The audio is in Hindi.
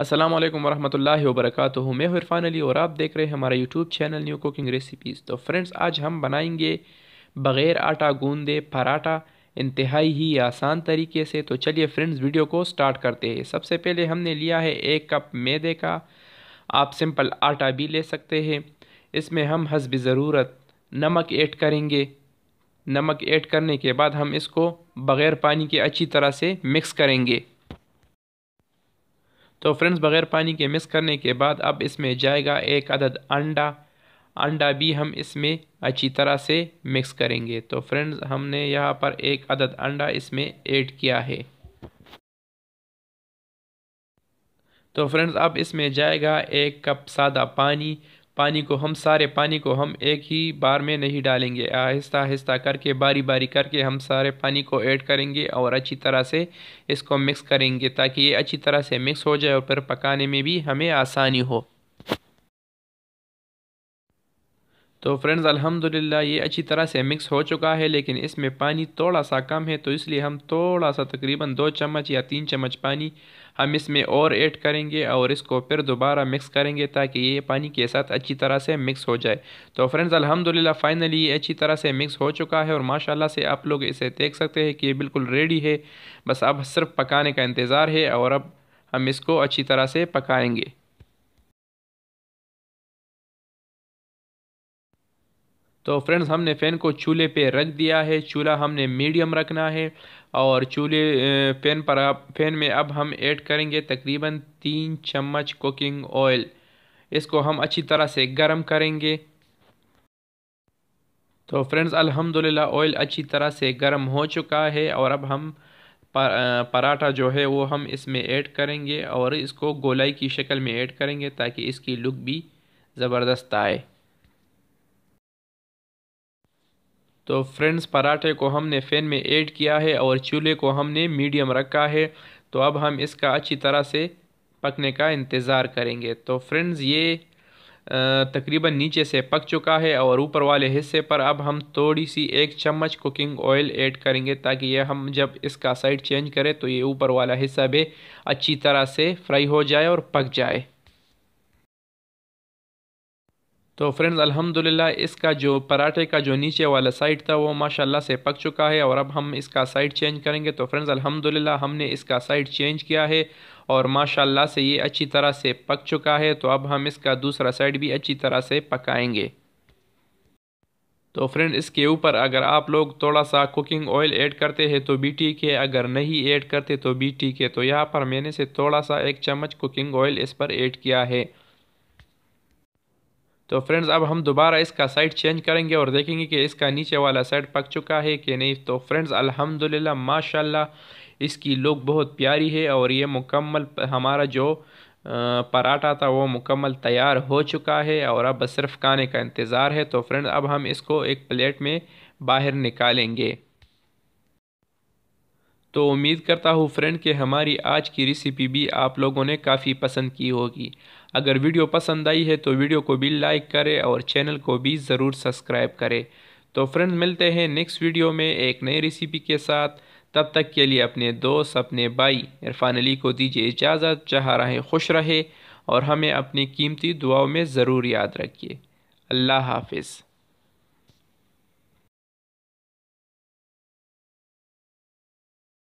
असलम वरहमल वरक मैं हूँ इरफान अली और आप देख रहे हैं हमारा YouTube channel new cooking recipes तो फ्रेंड्स आज हम बनाएंगे बग़ैर आटा गूंदे पराठा इंतहाई ही आसान तरीके से तो चलिए फ्रेंड्स वीडियो को स्टार्ट करते हैं सबसे पहले हमने लिया है एक कप मैदे का आप सिंपल आटा भी ले सकते हैं इसमें हम हसब ज़रूरत नमक ऐड करेंगे नमक ऐड करने के बाद हम इसको बग़ैर पानी के अच्छी तरह से मिक्स करेंगे तो फ्रेंड्स बग़ैर पानी के मिक्स करने के बाद अब इसमें जाएगा एक अदद अंडा अंडा भी हम इसमें अच्छी तरह से मिक्स करेंगे तो फ्रेंड्स हमने यहाँ पर एक अदद अंडा इसमें ऐड किया है तो फ्रेंड्स अब इसमें जाएगा एक कप सादा पानी पानी को हम सारे पानी को हम एक ही बार में नहीं डालेंगे आहिस्ता आहिस्ता करके बारी बारी करके हम सारे पानी को ऐड करेंगे और अच्छी तरह से इसको मिक्स करेंगे ताकि ये अच्छी तरह से मिक्स हो जाए और फिर पकाने में भी हमें आसानी हो तो फ्रेंड्स अल्हम्दुलिल्लाह ये अच्छी तरह से मिक्स हो चुका है लेकिन इसमें पानी थोड़ा सा कम है तो इसलिए हम थोड़ा सा तकरीबन दो चम्मच या तीन चम्मच पानी हम इसमें और ऐड करेंगे और इसको फिर दोबारा मिक्स करेंगे ताकि ये पानी के साथ अच्छी तरह से मिक्स हो जाए तो फ्रेंड्स अल्हम्दुलिल्लाह फाइनली ये अच्छी तरह से मिक्स हो चुका है और माशाल्लाह से आप लोग इसे देख सकते हैं कि ये बिल्कुल रेडी है बस अब सिर्फ पकाने का इंतज़ार है और अब हम इसको अच्छी तरह से पकाएँगे तो फ्रेंड्स हमने फ़ैन को चूल्हे पे रख दिया है चूल्हा हमने मीडियम रखना है और चूल्हे फ़ैन पर आप फ़ैन में अब हम ऐड करेंगे तकरीबन तीन चम्मच कुकिंग ऑयल इसको हम अच्छी तरह से गर्म करेंगे तो फ्रेंड्स अल्हम्दुलिल्लाह ऑयल अच्छी तरह से गर्म हो चुका है और अब हम पराठा जो है वो हम इसमें ऐड करेंगे और इसको गोलाई की शक्ल में ऐड करेंगे ताकि इसकी लुक भी ज़बरदस्त आए तो फ्रेंड्स पराठे को हमने फ़ैन में ऐड किया है और चूल्हे को हमने मीडियम रखा है तो अब हम इसका अच्छी तरह से पकने का इंतज़ार करेंगे तो फ्रेंड्स ये तकरीबन नीचे से पक चुका है और ऊपर वाले हिस्से पर अब हम थोड़ी सी एक चम्मच कुकिंग ऑयल ऐड करेंगे ताकि ये हम जब इसका साइड चेंज करें तो ये ऊपर वाला हिस्सा भी अच्छी तरह से फ्राई हो जाए और पक जाए तो फ्रेंड्स अल्हम्दुलिल्लाह इसका जो पराठे का जो नीचे वाला साइड था वो माशाल्लाह से पक चुका है और अब हम इसका साइड चेंज करेंगे तो फ्रेंड्स अल्हम्दुलिल्लाह हमने इसका साइड चेंज किया है और माशाल्लाह से ये अच्छी तरह से पक चुका है तो अब हम इसका दूसरा साइड भी अच्छी तरह से पकाएंगे तो फ्रेंड इसके ऊपर अगर आप लोग थोड़ा सा कुकिंग ऑयल ऐड करते हैं तो बी टी के अगर नहीं ऐड करते तो बी टी के तो यहाँ पर मैंने से थोड़ा सा एक चम्मच कुकिंग ऑयल इस पर ऐड किया है तो फ्रेंड्स अब हम दोबारा इसका साइड चेंज करेंगे और देखेंगे कि इसका नीचे वाला साइड पक चुका है कि नहीं तो फ्रेंड्स अल्हम्दुलिल्लाह माशाल्लाह इसकी लुक बहुत प्यारी है और ये मुकम्मल हमारा जो पराठा था वो मुकम्मल तैयार हो चुका है और अब सिर्फ खाने का इंतज़ार है तो फ्रेंड्स अब हम इसको एक प्लेट में बाहर निकालेंगे तो उम्मीद करता हूँ फ्रेंड कि हमारी आज की रेसिपी भी आप लोगों ने काफ़ी पसंद की होगी अगर वीडियो पसंद आई है तो वीडियो को भी लाइक करें और चैनल को भी ज़रूर सब्सक्राइब करें तो फ्रेंड मिलते हैं नेक्स्ट वीडियो में एक नई रेसिपी के साथ तब तक के लिए अपने दोस्त अपने भाई इरफान अली को दीजिए इजाज़त चाह रहे खुश रहे और हमें अपनी कीमती दुआओं में ज़रूर याद रखिए अल्लाह हाफिज़